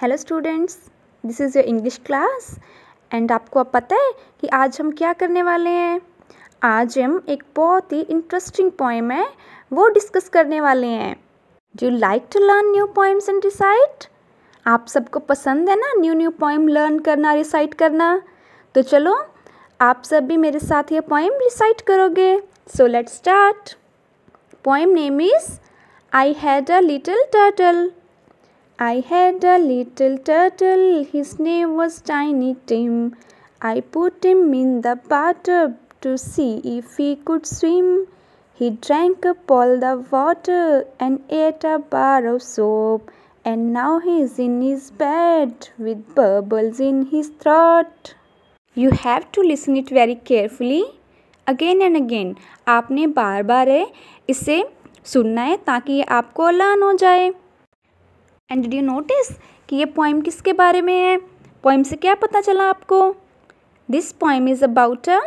Hello students this is your English class and आपको अब पता है कि आज हम क्या करने वाले हैं आज हम एक बहुत ही इंटरेस्टिंग पोएम है वो डिस्कस करने वाले हैं do like to learn new poems and recite आप सबको पसंद है ना न्यू न्यू पोएम लर्न करना रिसाइट करना तो चलो आप सब भी मेरे साथ ये पोएम रिसाइट करोगे so let start poem name is I had a little turtle I had a little turtle, his name was Tiny Tim. I put him in the bathtub to see if he could swim. He drank up all the water and ate a bar of soap. And now he's in his bed with bubbles in his throat. You have to listen it very carefully. again and again. आपने बार बार है इसे सुनना है ताकि आपको अलान हो जाए एंड डिड यू नोटिस कि ये पोइम किसके बारे में है पोइम से क्या पता चला आपको this poem is about a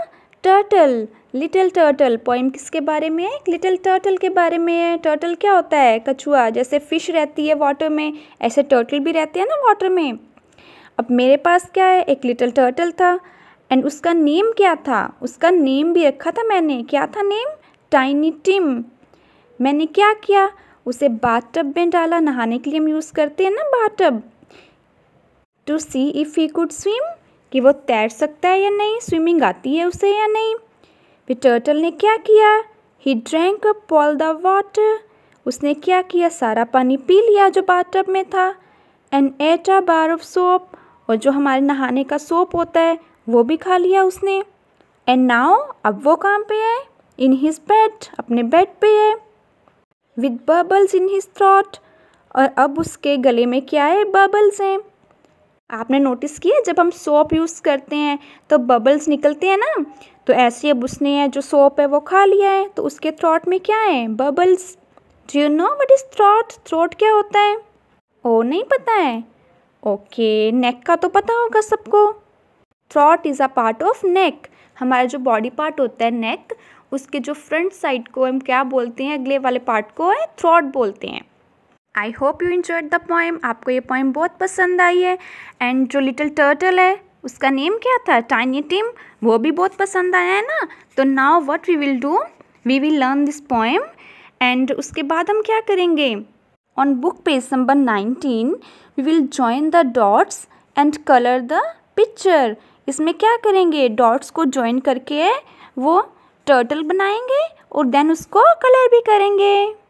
turtle little turtle poem किसके बारे में है लिटिल टर्टल के बारे में है टर्टल क्या होता है कछुआ जैसे फ़िश रहती है वाटर में ऐसे टर्टल भी रहते हैं ना वाटर में अब मेरे पास क्या है एक लिटिल टर्टल था एंड उसका नेम क्या था उसका नेम भी रखा था मैंने क्या था नेम टाइनी टिम मैंने क्या किया उसे बाथटब में डाला नहाने के लिए हम यूज़ करते हैं ना bathtub to see if he could swim कि वो तैर सकता है या नहीं स्विमिंग आती है उसे या नहीं फिर टर्टल ने क्या किया he drank up all the water उसने क्या किया सारा पानी पी लिया जो बाथटब में था and ate a bar of soap और जो हमारे नहाने का सोप होता है वो भी खा लिया उसने एंड नाउ अब वो काम पे है इन हिज बेड अपने बेड पे है with bubbles in his throat और अब उसके गले में क्या है बबल्स हैं आपने नोटिस किया जब हम सोप यूज़ करते हैं तो बबल्स निकलते हैं ना तो ऐसे अब उसने जो सोप है वो खा लिया है तो उसके थ्रॉट में क्या है bubbles do you know what is throat throat क्या होता है ओ नहीं पता है ओके नेक का तो पता होगा सबको throat is a part of neck हमारा जो बॉडी पार्ट होता है नेक उसके जो फ्रंट साइड को हम क्या बोलते हैं अगले वाले पार्ट को है थ्रॉट बोलते हैं I hope you enjoyed the poem आपको ये पॉइम बहुत पसंद आई है एंड जो लिटिल टर्टल है उसका नेम क्या था टाइनी टिम वो भी बहुत पसंद आया है ना तो now what we will do we will learn this poem and उसके बाद हम क्या करेंगे on book page number nineteen we will join the dots and colour the picture इसमें क्या करेंगे डॉट्स को ज्वाइन करके वो टर्टल बनाएंगे और देन उसको कलर भी करेंगे